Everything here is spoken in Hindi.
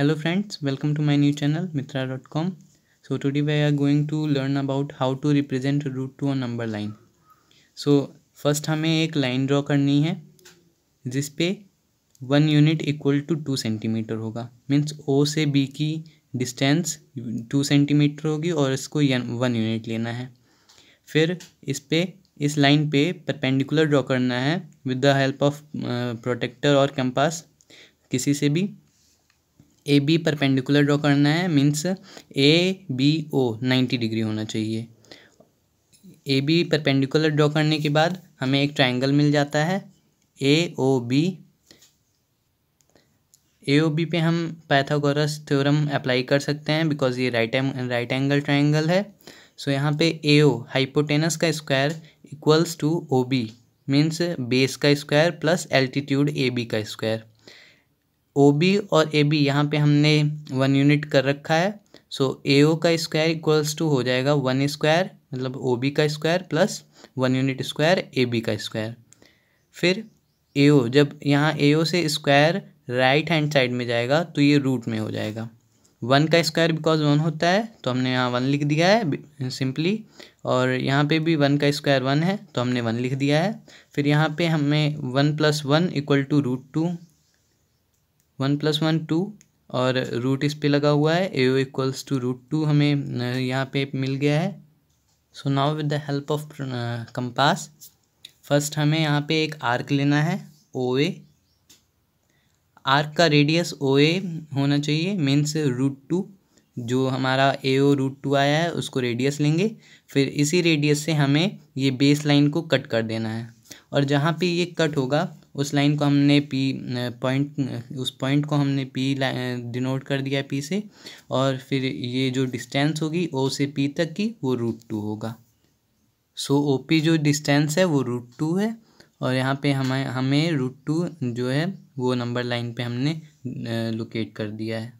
hello friends welcome to my new channel mitra.com so today we are going to learn about how to represent root to a number line so first हमें एक लाइन ड्रॉ करनी है जिस पे one unit equal to two centimetre होगा मीन्स ओ से बी की डिस्टेंस टू सेंटीमीटर होगी और इसको वन यूनिट लेना है फिर इस पे इस लाइन पे परपेंडिकुलर ड्रॉ करना है with the help of protractor और कैंपास किसी से भी ए बी परपेंडिकुलर ड्रॉ करना है means A B O ninety degree होना चाहिए ए बी परपेंडिकुलर ड्रॉ करने के बाद हमें एक ट्राइंगल मिल जाता है A O B A O B पे हम पैथागोरस थ्योरम अप्लाई कर सकते हैं बिकॉज ये राइट राइट एंगल ट्राइंगल है सो so, यहाँ पे ए ओ हाइपोटेनस का square equals to O B means base का square plus altitude A B का स्क्वायर ओ बी और ए बी यहाँ पे हमने वन यूनिट कर रखा है सो ए ओ का स्क्वायर इक्वल्स टू हो जाएगा वन स्क्वायर मतलब ओ बी का square plus one unit square A B का स्क्वायर फिर ए ओ जब यहाँ ए ओ से स्क्वायर राइट हैंड साइड में जाएगा तो ये रूट में हो जाएगा वन का स्क्वायर बिकॉज वन होता है तो हमने यहाँ वन लिख दिया है सिंपली और यहाँ पे भी वन का स्क्वायर वन है तो हमने वन लिख दिया है फिर यहाँ पे हमें one plus one equal to root two one plus one two और रूट इस पे लगा हुआ है A O equals to root two हमें यहाँ पे मिल गया है so now with the help of compass first हमें यहाँ पे एक आर्क लेना है ओ ए आर्क का रेडियस ओ ए होना चाहिए मीन्स रूट टू जो हमारा ए ओ रूट टू आया है उसको रेडियस लेंगे फिर इसी रेडियस से हमें ये बेस लाइन को कट कर देना है और जहाँ पे ये कट होगा उस लाइन को हमने पी पॉइंट उस पॉइंट को हमने पी डिनोट कर दिया पी से और फिर ये जो डिस्टेंस होगी ओ से पी तक की वो रूट टू होगा सो ओ पी जो डिस्टेंस है वो रूट टू है और यहाँ पे हमें हमें रूट टू जो है वो नंबर लाइन पे हमने लोकेट कर दिया है